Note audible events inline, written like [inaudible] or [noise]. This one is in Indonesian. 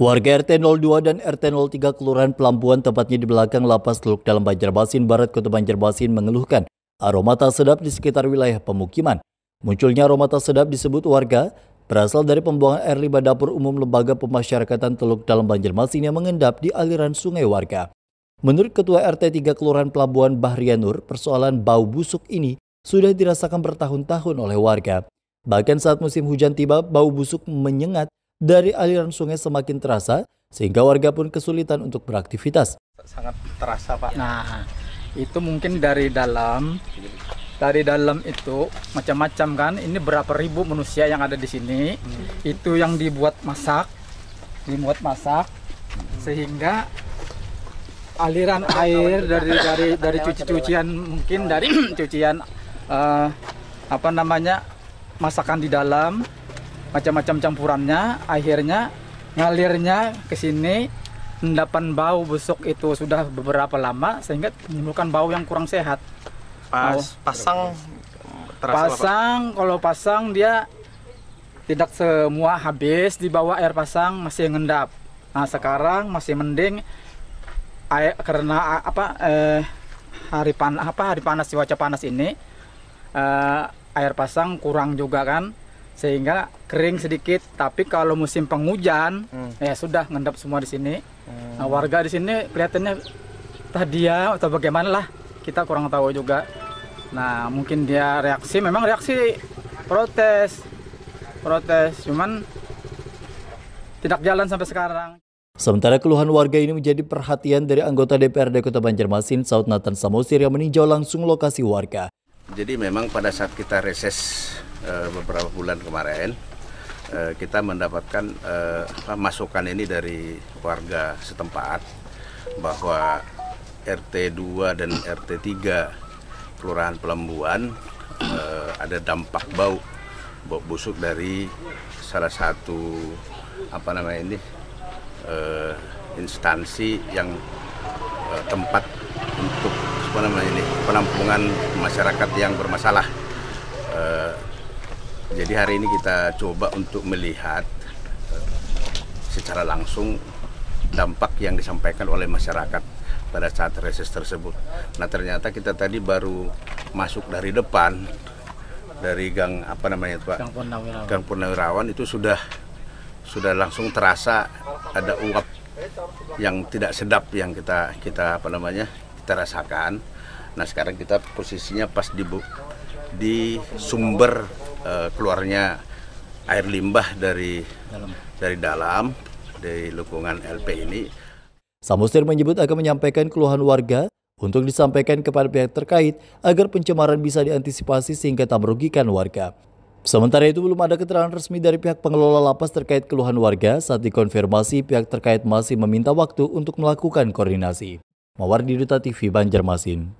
Warga RT 02 dan RT 03 Kelurahan Pelambuan tepatnya di belakang lapas Teluk dalam Banjarmasin Barat Kota Banjarmasin mengeluhkan aroma tak sedap di sekitar wilayah pemukiman. Munculnya aroma tak sedap disebut warga berasal dari pembuangan air limbah dapur umum Lembaga Pemasyarakatan Teluk dalam Banjarmasin yang mengendap di aliran sungai warga. Menurut Ketua RT 3 Kelurahan Pelabuhan Bahrianur, persoalan bau busuk ini sudah dirasakan bertahun-tahun oleh warga. Bahkan saat musim hujan tiba, bau busuk menyengat dari aliran sungai semakin terasa sehingga warga pun kesulitan untuk beraktivitas. Sangat terasa, Pak. Nah, itu mungkin dari dalam dari dalam itu macam-macam kan. Ini berapa ribu manusia yang ada di sini. Hmm. Itu yang dibuat masak, dibuat masak sehingga aliran air dari dari dari cuci-cucian mungkin dari [clears throat] cucian uh, apa namanya masakan di dalam macam-macam campurannya akhirnya ngalirnya ke sini endapan bau busuk itu sudah beberapa lama sehingga menimbulkan bau yang kurang sehat Pas, oh. pasang pasang apa? kalau pasang dia tidak semua habis di bawah air pasang masih ngendap nah sekarang masih mending air karena apa eh, hari panas apa hari panas cuaca panas ini eh, air pasang kurang juga kan sehingga kering sedikit tapi kalau musim penghujan hmm. ya sudah ngendap semua di sini hmm. nah, warga di sini kelihatannya tadi dia atau bagaimana lah kita kurang tahu juga nah mungkin dia reaksi memang reaksi protes protes cuman tidak jalan sampai sekarang Sementara keluhan warga ini menjadi perhatian dari anggota DPRD Kota Banjarmasin, Saud Nathan Samosir yang meninjau langsung lokasi warga. Jadi memang pada saat kita reses Eh, beberapa bulan kemarin eh, kita mendapatkan eh, masukan ini dari warga setempat bahwa RT 2 dan RT 3 Kelurahan Pelembuan ada dampak bau bau busuk dari salah satu apa namanya ini instansi yang tempat untuk apa namanya ini penampungan masyarakat yang bermasalah jadi hari ini kita coba untuk melihat eh, secara langsung dampak yang disampaikan oleh masyarakat pada saat reses tersebut. Nah ternyata kita tadi baru masuk dari depan dari gang apa namanya itu pak? Gang Purnawirawan. Gang Purnawirawan itu sudah sudah langsung terasa ada uap yang tidak sedap yang kita kita apa namanya kita rasakan. Nah sekarang kita posisinya pas di di sumber uh, keluarnya air limbah dari dalam. dari dalam dari lukungan LP ini. Samusir menyebut akan menyampaikan keluhan warga untuk disampaikan kepada pihak terkait agar pencemaran bisa diantisipasi sehingga tak merugikan warga. Sementara itu belum ada keterangan resmi dari pihak pengelola lapas terkait keluhan warga saat dikonfirmasi pihak terkait masih meminta waktu untuk melakukan koordinasi. Mawardi Duta TV Banjarmasin.